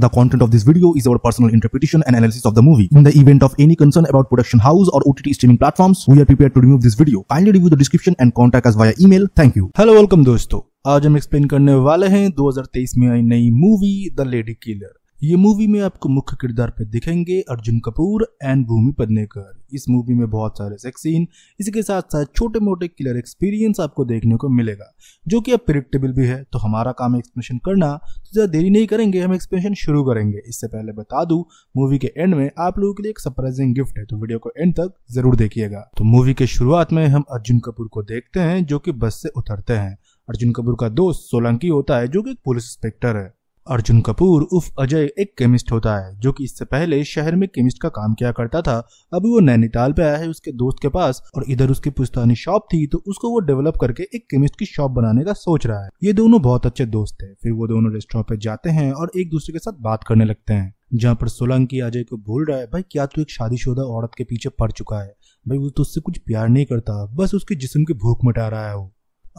The content of this video is our personal interpretation and analysis of the movie. In the event of any concern about production house or OTT streaming platforms, we are prepared to remove this video. Kindly review the description and contact us via email. Thank you. Hello welcome दोस्तों आज हम explain करने वाले हैं 2023 में आई नई movie the lady killer ये मूवी में आपको मुख्य किरदार पे दिखेंगे अर्जुन कपूर एंड भूमि पदनेकर इस मूवी में बहुत सारे सेक्स सीन इसके साथ साथ छोटे मोटे किलर एक्सपीरियंस आपको देखने को मिलेगा जो कि अब प्रिडिक्टेबल भी है तो हमारा काम एक्सप्लेनेशन करना तो ज़्यादा देरी नहीं करेंगे हम एक्सप्लेनेशन शुरू करेंगे इससे पहले बता दूँ मूवी के एंड में आप लोगों के लिए एक सरप्राइजिंग गिफ्ट है तो वीडियो को एंड तक जरूर देखिएगा तो मूवी के शुरुआत में हम अर्जुन कपूर को देखते हैं जो कि बस से उतरते हैं अर्जुन कपूर का दोस्त सोलंकी होता है जो कि एक पुलिस इंस्पेक्टर है अर्जुन कपूर उफ अजय एक केमिस्ट होता है जो कि इससे पहले शहर में केमिस्ट का काम किया करता था अभी वो नैनीताल पे आया है उसके दोस्त के पास और इधर उसकी पुस्तानी शॉप थी तो उसको वो डेवलप करके एक केमिस्ट की शॉप बनाने का सोच रहा है ये दोनों बहुत अच्छे दोस्त है फिर वो दोनों रेस्टोरेंट पे जाते हैं और एक दूसरे के साथ बात करने लगते हैं जहाँ पर सोलंकी अजय को बोल रहा है भाई क्या तू एक शादीशुदा औरत के पीछे पड़ चुका है भाई वो तुझसे कुछ प्यार नहीं करता बस उसके जिस्म की भूख मिटा रहा है वो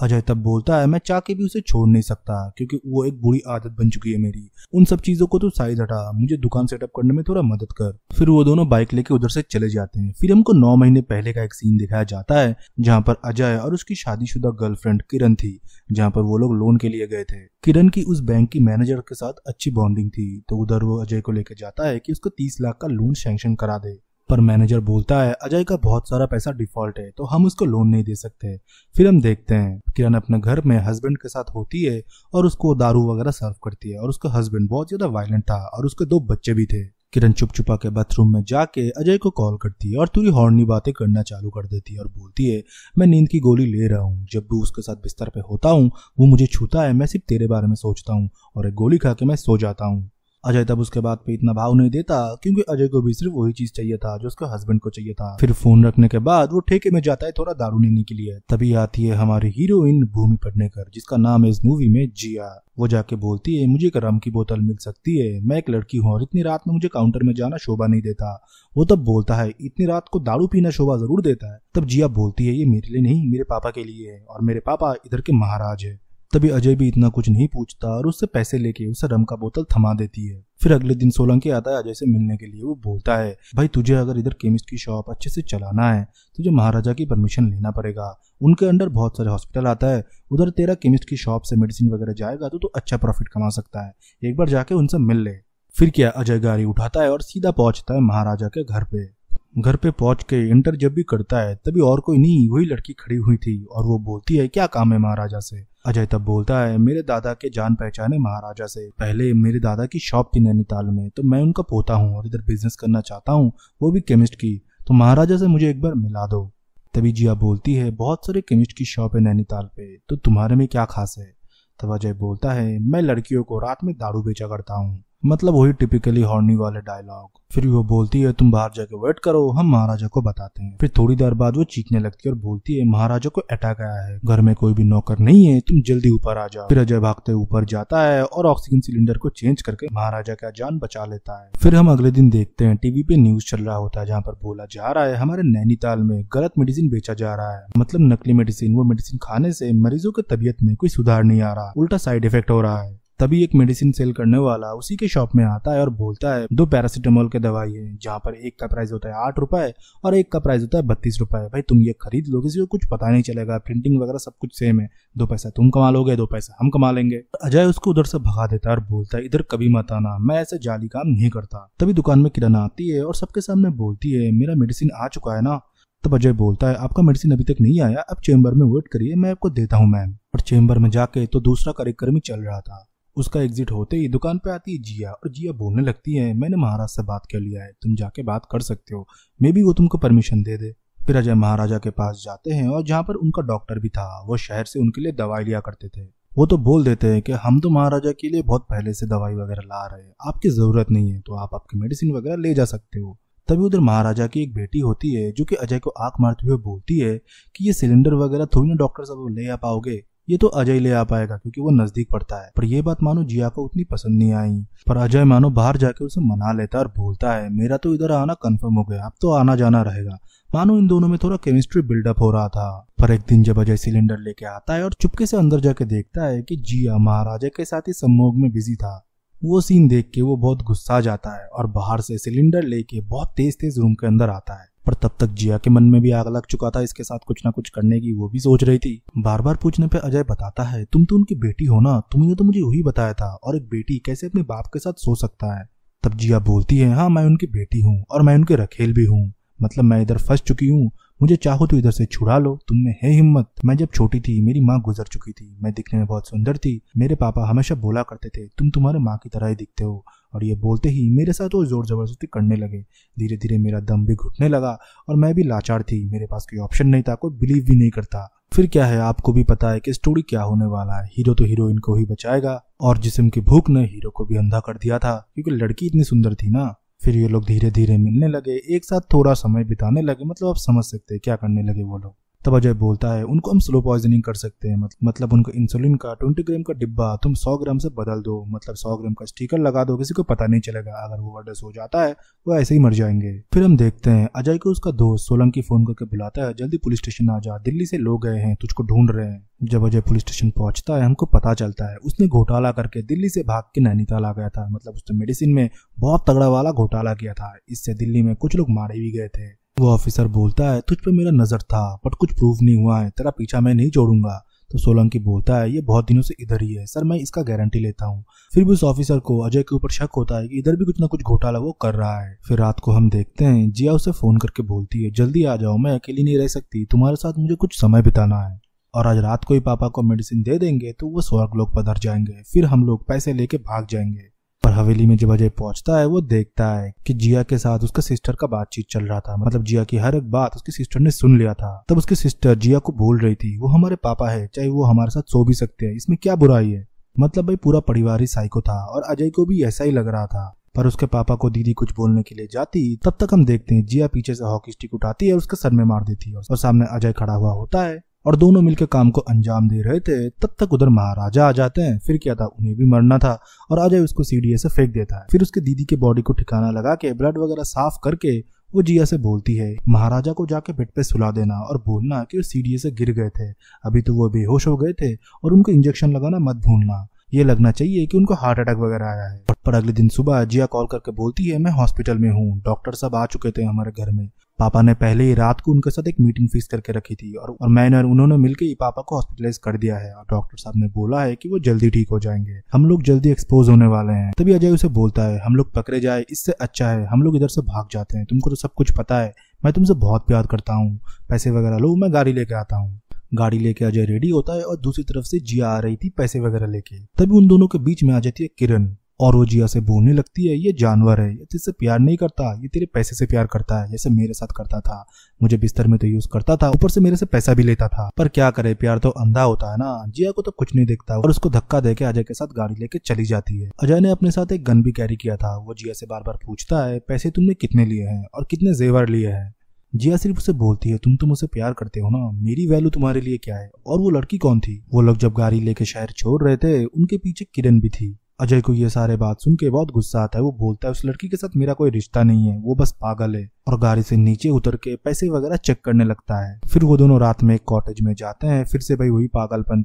अजय तब बोलता है मैं चाह के भी उसे छोड़ नहीं सकता क्योंकि वो एक बुरी आदत बन चुकी है मेरी उन सब चीजों को तो साइज हटा मुझे दुकान सेटअप करने में थोड़ा मदद कर फिर वो दोनों बाइक लेके उधर से चले जाते हैं फिर हमको नौ महीने पहले का एक सीन दिखाया जाता है जहाँ पर अजय और उसकी शादीशुदा गर्लफ्रेंड किरण थी जहाँ पर वो लोग लोन के लिए गए थे किरण की उस बैंक की मैनेजर के साथ अच्छी बॉन्डिंग थी तो उधर वो अजय को लेकर जाता है कि उसको तीस लाख का लोन सैंक्शन करा दे पर मैनेजर बोलता है अजय का बहुत सारा पैसा डिफॉल्ट है तो हम उसको लोन नहीं दे सकते फिर हम देखते हैं किरण अपने घर में हस्बैंड के साथ होती है और उसको दारू वगैरह सर्व करती है और उसका हस्बैंड बहुत ज्यादा वायलेंट था और उसके दो बच्चे भी थे किरण चुप छुपा के बाथरूम में जाके अजय को कॉल करती है और थोड़ी हॉर्नी बातें करना चालू कर देती है और बोलती है मैं नींद की गोली ले रहा हूँ जब भी उसके साथ बिस्तर पे होता हूँ वो मुझे छूता है मैं सिर्फ तेरे बारे में सोचता हूँ और एक गोली खा के मैं सो जाता हूँ अजय तब उसके बात पे इतना भाव नहीं देता क्योंकि अजय को भी सिर्फ वही चीज चाहिए था जो उसके हस्बैंड को चाहिए था फिर फोन रखने के बाद वो ठेके में जाता है थोड़ा दारू लेने के लिए तभी आती है हमारी हीरोइन भूमि पटनेकर जिसका नाम है इस मूवी में जिया वो जाके बोलती है मुझे एक रम की बोतल मिल सकती है मैं एक लड़की हूँ और इतनी रात में मुझे काउंटर में जाना शोभा नहीं देता वो तब बोलता है इतनी रात को दारू पीना शोभा जरूर देता है तब जिया बोलती है ये मेरे लिए नहीं मेरे पापा के लिए है और मेरे पापा इधर के महाराज है तभी अजय भी इतना कुछ नहीं पूछता और उससे पैसे लेके उसे रम का बोतल थमा देती है फिर अगले दिन सोलंकी आता है अजय से मिलने के लिए वो बोलता है भाई तुझे अगर इधर केमिस्ट की शॉप अच्छे से चलाना है तुझे महाराजा की परमिशन लेना पड़ेगा उनके अंडर बहुत सारे हॉस्पिटल आता है उधर तेरा केमिस्ट की शॉप से मेडिसिन वगैरह जाएगा तो तू अच्छा प्रॉफिट कमा सकता है एक बार जाके उनसे मिल ले फिर क्या अजय गाड़ी उठाता है और सीधा पहुंचता है महाराजा के घर पे घर पे पहुंच के इंटर जब भी करता है तभी और कोई नहीं वही लड़की खड़ी हुई थी और वो बोलती है क्या काम है महाराजा से अजय तब बोलता है मेरे दादा के जान पहचाने महाराजा से पहले मेरे दादा की शॉप थी नैनीताल में तो मैं उनका पोता हूँ और इधर बिजनेस करना चाहता हूँ वो भी केमिस्ट की तो महाराजा से मुझे एक बार मिला दो तभी जिया बोलती है बहुत सारे केमिस्ट की शॉप है नैनीताल पे तो तुम्हारे में क्या खास है तब अजय बोलता है मैं लड़कियों को रात में दारू बेचा करता हूँ मतलब वही टिपिकली हॉर्नी वाले डायलॉग फिर वो बोलती है तुम बाहर जाके वेट करो हम महाराजा को बताते हैं फिर थोड़ी देर बाद वो चीखने लगती है और बोलती है महाराजा को अटैक आया है घर में कोई भी नौकर नहीं है तुम जल्दी ऊपर आ जाओ फिर अजय भागते ऊपर जाता है और ऑक्सीजन सिलेंडर को चेंज करके महाराजा का जान बचा लेता है फिर हम अगले दिन देखते हैं टीवी पे न्यूज चल रहा होता है जहाँ पर बोला जा रहा है हमारे नैनीताल में गलत मेडिसिन बेचा जा रहा है मतलब नकली मेडिसिन वो मेडिसिन खाने से मरीजों की तबियत में कोई सुधार नहीं आ रहा उल्टा साइड इफेक्ट हो रहा है तभी एक मेडिसिन सेल करने वाला उसी के शॉप में आता है और बोलता है दो पैरासीटामोल के दवाई है जहाँ पर एक का प्राइस होता है आठ रुपए और एक का प्राइस होता है बत्तीस रुपए भाई तुम ये खरीद लो किसी को कुछ पता नहीं चलेगा प्रिंटिंग वगैरह सब कुछ सेम है दो पैसा तुम कमा लोगे दो पैसा हम कमा लेंगे अजय उसको उधर से भगा देता है और बोलता है इधर कभी मत आना मैं ऐसे जाली काम नहीं करता तभी दुकान में किराना आती है और सबके सामने बोलती है मेरा मेडिसिन आ चुका है ना तब अजय बोलता है आपका मेडिसिन अभी तक नहीं आया अब चेम्बर में वेट करिए मैं आपको देता हूँ मैम और चेंबर में जाके तो दूसरा कार्यक्रम ही चल रहा था उसका एग्जिट होते ही दुकान पे आती है जिया और जिया बोलने लगती है मैंने महाराज से बात कर लिया है तुम जाके बात कर सकते हो मे बी वो तुमको परमिशन दे दे फिर अजय महाराजा के पास जाते हैं और जहाँ पर उनका डॉक्टर भी था वो शहर से उनके लिए दवाई लिया करते थे वो तो बोल देते हैं कि हम तो महाराजा के लिए बहुत पहले से दवाई वगैरह ला रहे हैं आपकी ज़रूरत नहीं है तो आप आपकी मेडिसिन वगैरह ले जा सकते हो तभी उधर महाराजा की एक बेटी होती है जो कि अजय को आंख मारते हुए बोलती है कि ये सिलेंडर वगैरह थोड़ी ना डॉक्टर साहब ले आ पाओगे ये तो अजय ले आ पाएगा क्योंकि वो नजदीक पड़ता है पर ये बात मानो जिया को उतनी पसंद नहीं आई पर अजय मानो बाहर जाके उसे मना लेता और बोलता है मेरा तो इधर आना कन्फर्म हो गया अब तो आना जाना रहेगा मानो इन दोनों में थोड़ा केमिस्ट्री बिल्डअप हो रहा था पर एक दिन जब अजय सिलेंडर लेके आता है और चुपके से अंदर जाके देखता है कि जिया महाराजा के साथ ही सम्मोग में बिजी था वो सीन देख के वो बहुत गुस्सा जाता है और बाहर से सिलेंडर लेके बहुत तेज तेज रूम के अंदर आता है पर तब तक जिया के मन में भी आग लग चुका था इसके साथ कुछ ना कुछ करने की वो भी सोच रही थी बार बार पूछने पर अजय बताता है तुम तो उनकी बेटी हो ना तुमने तो मुझे वही बताया था और एक बेटी कैसे अपने बाप के साथ सो सकता है तब जिया बोलती है हाँ मैं उनकी बेटी हूँ और मैं उनके रखेल भी हूँ मतलब मैं इधर फंस चुकी हूँ मुझे चाहो तो इधर से छुड़ा लो तुमने है हिम्मत मैं जब छोटी थी मेरी माँ गुजर चुकी थी मैं दिखने में बहुत सुंदर थी मेरे पापा हमेशा बोला करते थे तुम तुम्हारे माँ की तरह ही दिखते हो और ये बोलते ही मेरे साथ वो ज़ोर ज़बरदस्ती करने लगे धीरे धीरे मेरा दम भी घुटने लगा और मैं भी लाचार थी मेरे पास कोई ऑप्शन नहीं था कोई बिलीव भी नहीं करता फिर क्या है आपको भी पता है कि स्टोरी क्या होने वाला है हीरो तो हीरोइन को ही बचाएगा और जिसम की भूख ने हीरो को भी अंधा कर दिया था क्योंकि लड़की इतनी सुंदर थी ना फिर ये लोग धीरे धीरे मिलने लगे एक साथ थोड़ा समय बिताने लगे मतलब आप समझ सकते हैं क्या करने लगे वो लोग तब अजय बोलता है उनको हम स्लो पॉइजनिंग कर सकते हैं मतलब उनको इंसुलिन का ट्वेंटी ग्राम का डिब्बा तुम सौ ग्राम से बदल दो मतलब सौ ग्राम का स्टीकर लगा दो किसी को पता नहीं चलेगा अगर वो वर्डस हो जाता है वो ऐसे ही मर जाएंगे फिर हम देखते हैं अजय को उसका दोस्त सोलंकी फोन करके बुलाता है जल्दी पुलिस स्टेशन आ जा दिल्ली से लोग गए हैं तुझको ढूंढ रहे हैं जब अजय पुलिस स्टेशन पहुंचता है हमको पता चलता है उसने घोटाला करके दिल्ली से भाग के नैनीताल आ गया था मतलब उसने मेडिसिन में बहुत तगड़ा वाला घोटाला किया था इससे दिल्ली में कुछ लोग मारे भी गए थे वो ऑफिसर बोलता है तुझ पर मेरा नजर था बट कुछ प्रूफ नहीं हुआ है तेरा पीछा मैं नहीं जोड़ूंगा तो सोलंकी बोलता है ये बहुत दिनों से इधर ही है सर मैं इसका गारंटी लेता हूँ फिर भी उस ऑफिसर को अजय के ऊपर शक होता है कि इधर भी कुछ ना कुछ घोटाला वो कर रहा है फिर रात को हम देखते हैं जिया उसे फोन करके बोलती है जल्दी आ जाओ मैं अकेली नहीं रह सकती तुम्हारे साथ मुझे कुछ समय बिताना है और आज रात को ही पापा को मेडिसिन दे देंगे तो वो स्वर्ग लोग पधर जाएंगे फिर हम लोग पैसे लेके भाग जाएंगे पर हवेली में जब अजय पहुंचता है वो देखता है कि जिया के साथ उसका सिस्टर का बातचीत चल रहा था मतलब जिया की हर एक बात उसकी सिस्टर ने सुन लिया था तब उसकी सिस्टर जिया को बोल रही थी वो हमारे पापा है चाहे वो हमारे साथ सो भी सकते हैं इसमें क्या बुराई है मतलब भाई पूरा परिवार ही साइको था और अजय को भी ऐसा ही लग रहा था पर उसके पापा को दीदी कुछ बोलने के लिए जाती तब तक हम देखते हैं जिया पीछे से हॉकी स्टिक उठाती है और उसके सर में मार देती है और सामने अजय खड़ा हुआ होता है और दोनों मिलकर काम को अंजाम दे रहे थे तब तक उधर महाराजा आ जाते हैं फिर क्या था उन्हें भी मरना था और अजय उसको सीढ़ी से फेंक देता है फिर उसके दीदी के बॉडी को ठिकाना लगा के ब्लड वगैरह साफ करके वो जिया से बोलती है महाराजा को जाके बेड पे सुला देना और बोलना कि वो सीढ़ी से गिर गए थे अभी तो वो बेहोश हो गए थे और उनको इंजेक्शन लगाना मत भूलना ये लगना चाहिए कि उनको हार्ट अटैक वगैरह आया है पर अगले दिन सुबह जिया कॉल करके बोलती है मैं हॉस्पिटल में हूँ डॉक्टर सब आ चुके थे हमारे घर में पापा ने पहले ही रात को उनके साथ एक मीटिंग फिक्स करके रखी थी और और मैंने और उन्होंने मिलकर ही पापा को हॉस्पिटलाइज कर दिया है और डॉक्टर साहब ने बोला है कि वो जल्दी ठीक हो जाएंगे हम लोग जल्दी एक्सपोज होने वाले हैं तभी अजय उसे बोलता है हम लोग पकड़े जाए इससे अच्छा है हम लोग इधर से भाग जाते हैं तुमको तो सब कुछ पता है मैं तुमसे बहुत प्यार करता हूँ पैसे वगैरह लो मैं गाड़ी लेके आता हूँ गाड़ी लेके अजय रेडी होता है और दूसरी तरफ से जिया आ रही थी पैसे वगैरह लेके तभी उन दोनों के बीच में आ जाती है किरण और वो जिया से बोलने लगती है ये जानवर है ये तुझसे प्यार नहीं करता ये तेरे पैसे से प्यार करता है जैसे मेरे साथ करता था मुझे बिस्तर में तो यूज करता था ऊपर से मेरे से पैसा भी लेता था पर क्या करे प्यार तो अंधा होता है ना जिया को तो कुछ नहीं देखता और उसको धक्का दे के अजय के साथ गाड़ी लेके चली जाती है अजय ने अपने साथ एक गन भी कैरी किया था वो जिया से बार बार पूछता है पैसे तुमने कितने लिए हैं और कितने जेवर लिए हैं जिया सिर्फ उसे बोलती है तुम तुम तो उसे प्यार करते हो ना मेरी वैल्यू तुम्हारे लिए क्या है और वो लड़की कौन थी वो लोग जब गाड़ी लेके शहर छोड़ रहे थे उनके पीछे किरण भी थी अजय को ये सारे बात सुन के बहुत गुस्सा आता है वो बोलता है उस लड़की के साथ मेरा कोई रिश्ता नहीं है वो बस पागल है और गाड़ी से नीचे उतर के पैसे वगैरह चेक करने लगता है फिर वो दोनों रात में एक कॉटेज में जाते हैं फिर से भाई वही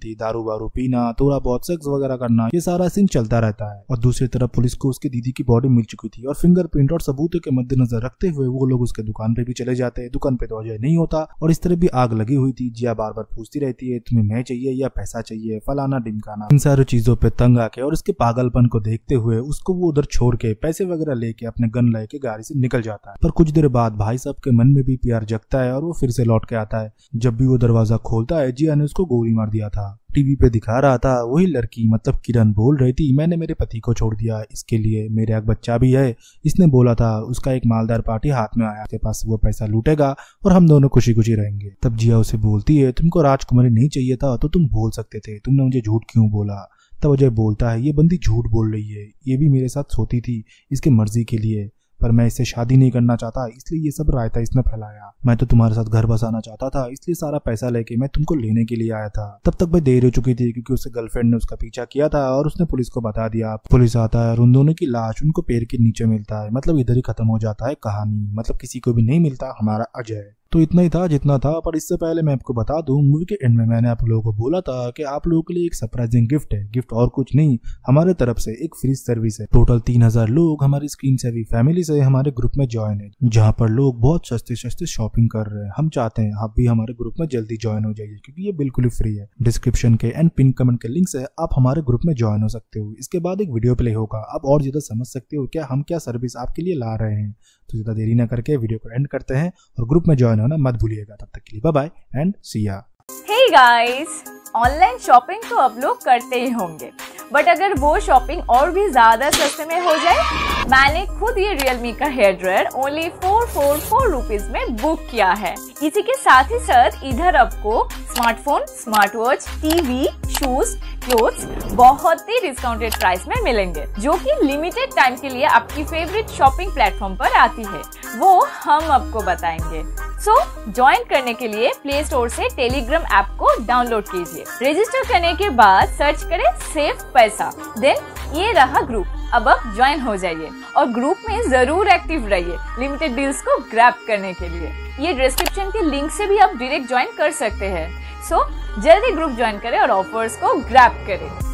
थी दारू वारू पीना थोड़ा बहुत सेक्स वगैरह करना ये सारा सीन चलता रहता है और दूसरी तरफ पुलिस को उसकी दीदी की बॉडी मिल चुकी थी और फिंगरप्रिंट और सबूतों के मद्देनजर रखते हुए वो लोग उसके दुकान पे भी चले जाते हैं दुकान पे तो अजय नहीं होता और इस तरह भी आग लगी हुई थी जिया बार बार पूछती रहती है तुम्हें मैं चाहिए या पैसा चाहिए फलाना डिमकाना इन सारी चीजों पे तंग आके और इसके पागल पागलपन को देखते हुए उसको वो उधर छोड़ के पैसे वगैरह लेके अपने गन लेके गाड़ी से निकल जाता है पर कुछ देर बाद भाई साहब के मन में भी प्यार जगता है और वो फिर से लौट के आता है जब भी वो दरवाजा खोलता है जिया ने उसको गोली मार दिया था टीवी पे दिखा रहा था वही लड़की मतलब किरण बोल रही थी मैंने मेरे पति को छोड़ दिया इसके लिए मेरे एक बच्चा भी है इसने बोला था उसका एक मालदार पार्टी हाथ में आया के पास वो पैसा लूटेगा और हम दोनों खुशी खुशी रहेंगे तब जिया उसे बोलती है तुमको राजकुमारी नहीं चाहिए था तो तुम बोल सकते थे तुमने मुझे झूठ क्यों बोला तब अजय बोलता है ये बंदी झूठ बोल रही है ये भी मेरे साथ सोती थी इसके मर्जी के लिए पर मैं इससे शादी नहीं करना चाहता इसलिए ये सब रायता इसने फैलाया मैं तो तुम्हारे साथ घर बसाना चाहता था इसलिए सारा पैसा लेके मैं तुमको लेने के लिए आया था तब तक मैं देर हो चुकी थी क्योंकि उसके गर्लफ्रेंड ने उसका पीछा किया था और उसने पुलिस को बता दिया पुलिस आता है और उन दोनों की लाश उनको पेड़ के नीचे मिलता है मतलब इधर ही खत्म हो जाता है कहानी मतलब किसी को भी नहीं मिलता हमारा अजय तो इतना ही था जितना था पर इससे पहले मैं आपको बता दूं मूवी के एंड में मैंने आप लोगों को बोला था कि आप लोगों के लिए एक सरप्राइजिंग गिफ्ट है गिफ्ट और कुछ नहीं हमारे तरफ से एक फ्री सर्विस है टोटल तीन हजार लोग हमारी स्क्रीन सेवी फैमिली से हमारे ग्रुप में ज्वाइन है जहाँ पर लोग बहुत सस्ते सस्ते शॉपिंग कर रहे हैं हम चाहते हैं आप भी हमारे ग्रुप में जल्दी ज्वाइन हो जाइए क्योंकि ये बिल्कुल ही फ्री है डिस्क्रिप्शन के एंड पिन कमेंट के लिंक से आप हमारे ग्रुप में ज्वाइन हो सकते हो इसके बाद एक वीडियो प्ले होगा आप और ज्यादा समझ सकते हो क्या हम क्या सर्विस आपके लिए ला रहे हैं तो ज़्यादा देरी ना करके वीडियो को एंड करते हैं और ग्रुप में ज्वाइन होना मत भूलिएगा तब तक के लिए bye and see ya hey guys online shopping तो अब लोग करते ही होंगे बट अगर वो शॉपिंग और भी ज़्यादा सस्ते में हो जाए मैंने खुद ये Realme का hair dryer only four four four rupees में बुक किया है इसी के साथ ही साथ इधर आपको smartphone smart watch TV shoes cloth बहुत ही डिस्काउंटेड प्राइस में मिलेंगे जो कि लिमिटेड टाइम के लिए आपकी फेवरेट शॉपिंग प्लेटफॉर्म पर आती है वो हम आपको बताएंगे सो so, ज्वाइन करने के लिए प्ले स्टोर से टेलीग्राम ऐप को डाउनलोड कीजिए रजिस्टर करने के बाद सर्च करें सेव पैसा देन ये रहा ग्रुप अब आप ज्वाइन हो जाइए और ग्रुप में जरूर एक्टिव रहिए लिमिटेड डील्स को ग्रैप करने के लिए ये डिस्क्रिप्शन के लिंक से भी आप डायरेक्ट ज्वाइन कर सकते हैं सो so, जल्दी ग्रुप ज्वाइन करें और ऑफर्स को ग्रैप करें